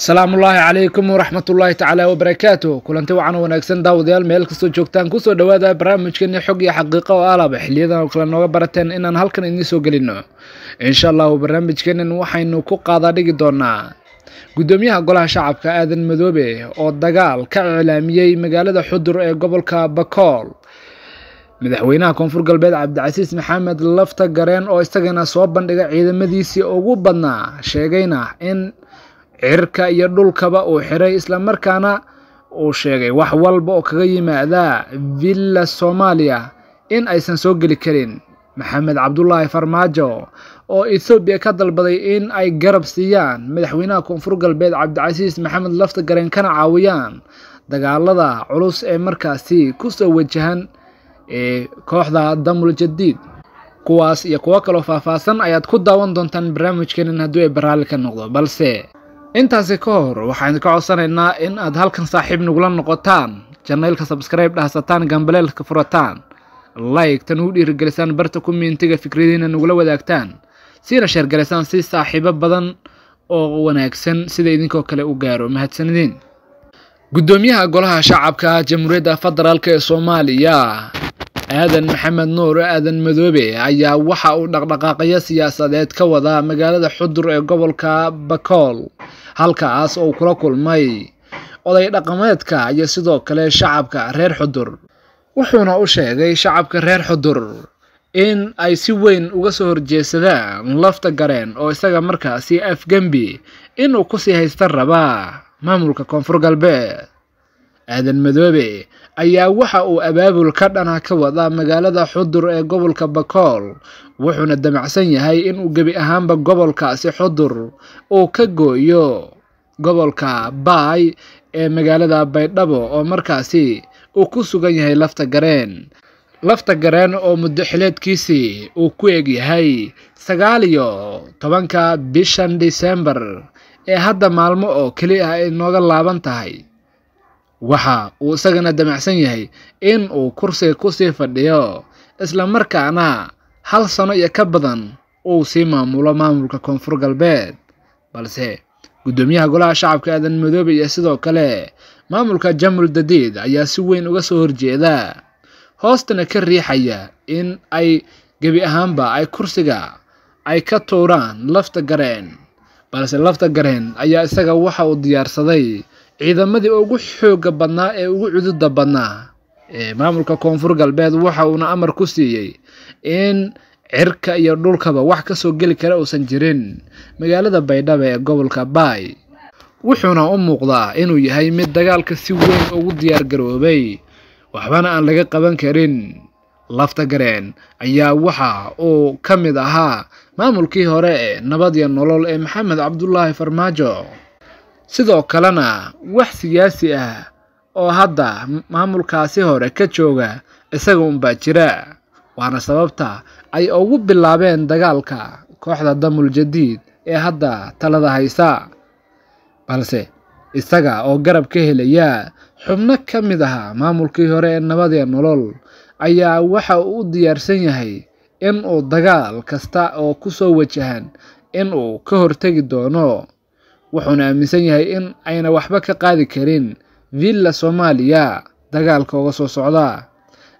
asalaamu ullaahi calaykum waraxmat ullaahi tacaala wabarakaatu kulanti wacan wanaagsan daawadayaal meel kastoo joogtaan kusoo dhowaada barnaamijkeeni xog iyo xaqiiqo oo alaba xiliyadan oo kale nooga barateen inaan halkan idiin soo gelino insha allahu barnaamijkeenan waxaynu ku qaadadhigi doonaa guddoomiyaha golaha shacabka aadan madoobe oo dagaal ka iclaamiyey magaalada xudur ee gobolka bakool madaxweynaha koonfur galbeed cabdicasiis maxamed lafta gareen oo isagana soo bandhigay ciidamadiisii ugu badnaa sheegayna in cirka iyo dhulkaba uu xiray islamarkaana uu sheegay wax walba oo kaga yimaadaa villa soomaaliya in aysan soo geli karin maxamed cabdulaahi farmaajo oo ethoobiya ka dalbaday in ay garab siiyaan madaxweynaha koonfur galbeed cabdicasiis maxamed lafta gareen kana caawiyaan dagaalada culus ee markaasi ku soo wajahan ee kooxda damul jadiid kuwaas iyo kuwo kaloo faahfaahsan ayaad ku daawan doontaan barnaamijkeenan hadduu ay baraalli ka noqdo balse intaasi ka hor waxaan ka codsanaynaa in aad halkan saaxiib nagula noqotaan janaylka sabskrayb dhahsataan gambaleelka furataan laygtan uu dhiirigelisaan barta ku miintiga fikradiina nagula wadaagtaan siina sheergelisaan si saaxiibo badan oo wanaagsan sida idinkoo kale u gaaro mahadsanadiin guddoomiyaha golaha shacabka jamhuuriyadda federaalk ee soomaaliya aadan maxamed nuur aadan madoobe ayaa waxa uu dhaqdhaqaaqyo siyaasadeed ka wadaa magaalada xudur ee gobolka bakool halkaas oo kula kulmay oday dhaqameedka iyo sidoo kale shacabka reer xudur wuxuuna u sheegay shacabka reer xudur in ay si weyn uga soo horjeesadaan lafta gareen oo isaga markaasi afgembi inuu ku sii haysta rabaa maamulka koonfur galbeed aadan madoobe ayaa waxa uu abaabul ka dhana ka wadaa magaalada xudur ee gobolka bakool wuxuuna damacsan yahay inuu gebi ahaanba gobolkaasi xudur uu ka gooyo gobolka baay ee magaalada baydhabo oo markaasi uu ku sugan yahay lafta gareen lafta gareen oo muddo xileedkiisii uu ku eeg yahay sagaal iyo tobanka bishan disembar ee hadda maalmo oo keli ah ay nooga laaban tahay waxa uu isagana damacsan yahay in uu kursiga ku sii fadhiyo islamarkaana hal sano iyo ka badan uu sii maamulo maamulka koonfur galbeed balse guddoomiyaha golaha shacabka aadan madoobe iyo sidoo kale maamulka jamul dadiid ayaa si weyn uga soo horjeeda hoostana ka riixaya in ay gebi ahaanba ay kursiga ay ka tuuraan lafta gareen balse lafta gareen ayaa isaga waxa uu diyaarsaday ciidamadii ugu xoogga badnaa ee ugu cududa badnaa ee maamulka koonfur galbeed waxa uuna amar ku siiyey in cirka iyo dhulkaba wax ka soo geli kara uusan jirin magaalada baydhabo ee gobolka baay wuxuuna u muuqdaa inuu yahay mid dagaalka si weyn ugu diyaar garoobay waxbana aan laga qaban karin lafta gareen ayaa waxa uu ka mid ahaa maamulkii hore ee nabad iyo nolol ee maxamed cabdulaahi farmaajo sidoo kalena wax siyaasi ah oo hadda maamulkaasi hore ka jooga isaga unbaa jira waana sababta ay ugu bilaabeen dagaalka kooxda damul jadiid ee hadda talada haysa balse isaga oo garab ka helaya xubno ka mid aha maamulkii hore ee nabadee nolol ayaa waxa uu u diyaarsan yahay in uu dagaal kasta oo ku soo wajahan in uu ka hortegi doono wuxuuna aaminsan yahay in ayna waxba ka qaadi karin villa soomaaliya dagaalka uga soo socda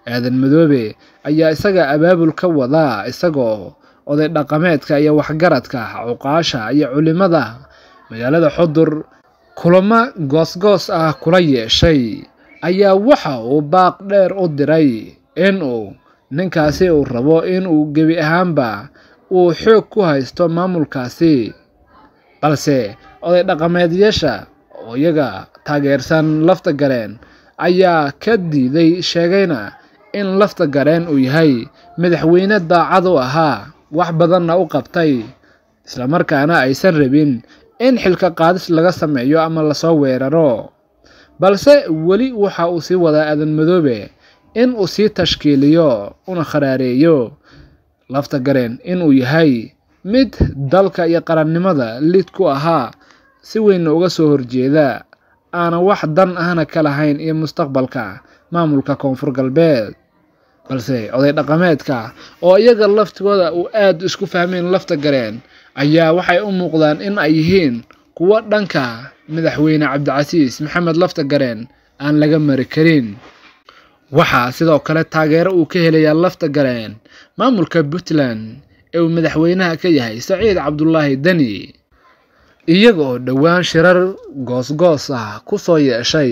aadan madoobe ayaa isaga abaabul ka wadaa isagoo oday dhaqameedka iyo waxgaradka cuqaasha iyo culimmada magaalada xudur kulamo goosgoos ah kula yeeshay ayaa waxa uu baaq dheer u diray in uu ninkaasi uu rabo in uu gebi ahaanba uu xoog ku haysto maamulkaasi balse oday dhaqameedyaasha oo iyaga taageersan lafta gareen ayaa ka diiday sheegayna in lafta gareen uu yahay madaxweyne daacad u ahaa wax badanna u qabtay islamarkaana aysan rabin in xilka qaadis laga sameeyo ama lasoo weeraro balse weli waxa uu sii wadaa aadan madoobe in uu sii tashkiiliyo una kharaareeyo lafta gareen in uu yahay mid dalka iyo qarannimada lid ku ahaa si weynna uga soo horjeeda aana wax dan ahna ka lahayn iyo mustaqbalka maamulka koonfur galbeed balse oday dhaqameedka oo iyaga laftigooda uu aad isku fahmeen lafta gareen ayaa waxay u muuqdaan in ay yihiin kuwo dhanka madaxweyne cabdicasiis maxamed lafta gareen aan laga mari karin waxaa sidoo kale taageero uu ka helayaa lafta gareen maamulka puntland ee uu madaxweynaha ka yahay saciid cabdulaahi deni iyaga oo dhowaan shirar goosgoos ah ku soo yeeshay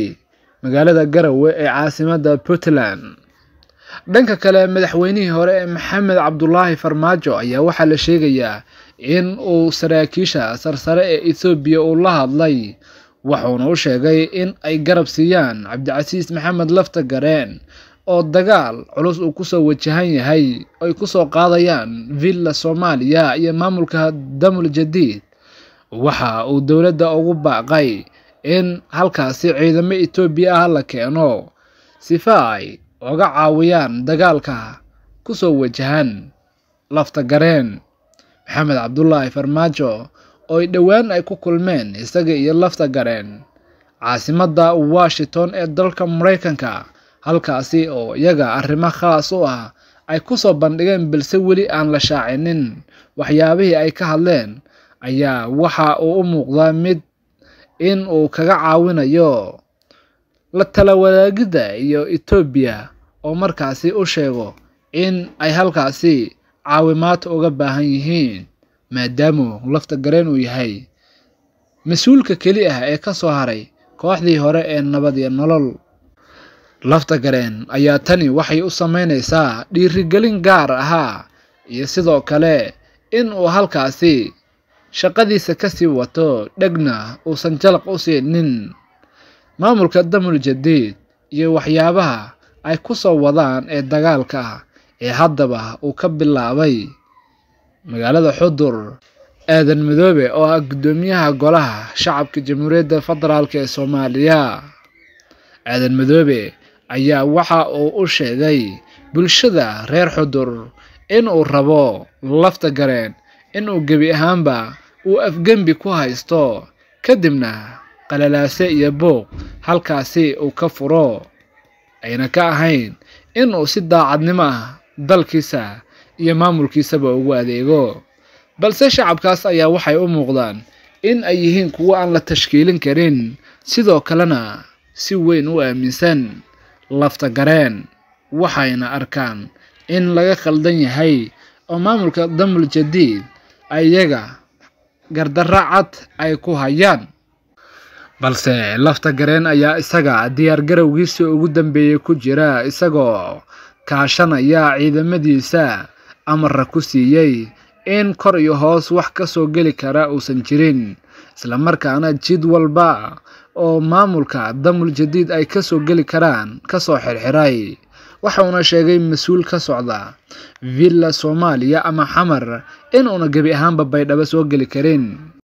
magaalada garawe ee caasimadda puntland dhanka kale madaxweynihii hore ee maxamed cabdulaahi farmaajo ayaa waxaa la sheegayaa in uu saraakiisha sarsare ee etoobiya uu la hadlay wuxuuna u sheegay in ay garab siiyaan cabdicasiis maxamed lafta gareen oo dagaal culus uu kusoo wajahan yahay ay kusoo qaadayaan villa soomaaliya iyo maamulka damul jadiid waxa uu dowladda ugu baaqay in halkaasi ciidamo etoobiya ah la keeno sifa ay uga caawiyaan dagaalka kusoo wajahan lafta gareen maxamed cabdulaahi farmaajo oo dhowaan ay ku kulmeen isaga iyo lafta gareen caasimadda washington ee dalka maraykanka halkaasi oo iyaga arrimo khaas u ah ay ku soo bandhigeen balse weli aan la shaacinin waxyaabihii ay ka hadleen ayaa waxa uu u muuqdaa mid in uu kaga caawinayo la tala wadaagidda iyo etoobiya oo markaasi u sheego in ay halkaasi caawimaad uga baahan yihiin maadaamu lafta gareen uu yahay mas-uulka keli ah ee ka soo haray kooxdii hore ee nabad iyo nolol lafta gareen ayaa tani waxay u samaynaysaa dhiirigelin gaar ahaa iyo sidoo kale in uu halkaasi shaqadiisa ka sii wato dhegna uusan jalaq u siinin maamulka damul jadiid iyo waxyaabaha ay ku soo wadaan ee dagaalka ee haddaba uu ka bilaabay magaalada xudur aadan madoobe oo ah guddoomiyaha golaha shacabka jamhuuriyadda federaalk ee soomaaliya aadan madoobe ayaa waxa uu u sheegay bulshada reer xudur inuu rabo lafta gareen inuu gebi ahaanba uu afgembi ku haysto kadibna qalalaase iyo buuq halkaasi uu ka furo ayna ka ahayn inuu si daacadnimo ah dalkiisa iyo maamulkiisaba ugu adeego balse shacabkaas ayaa waxay u muuqdaan in ay yihiin kuwo aan la tashkiilin karin sidoo kalena si weyn u aaminsan lafta gareen waxayna arkaan in laga khaldan yahay oo maamulka damul jadiid ayaga gardarra cad ay ku hayaan balse lafta gareen ayaa isaga diyaargarowgiisii ugu dambeeyey ku jira isagoo kaashanaya ciidamadiisa amarra ku siiyey in kor iyo hoos wax ka soo geli kara uusan jirin islamarkaana markaana jid walba oo maamulka damul jadiid ay kasoo geli karaan kasoo xirxiray waxauna sheegay mas-uul ka socda villa soomaaliya ama xamar inuuna gebi ahaanba baydhabo soo geli karin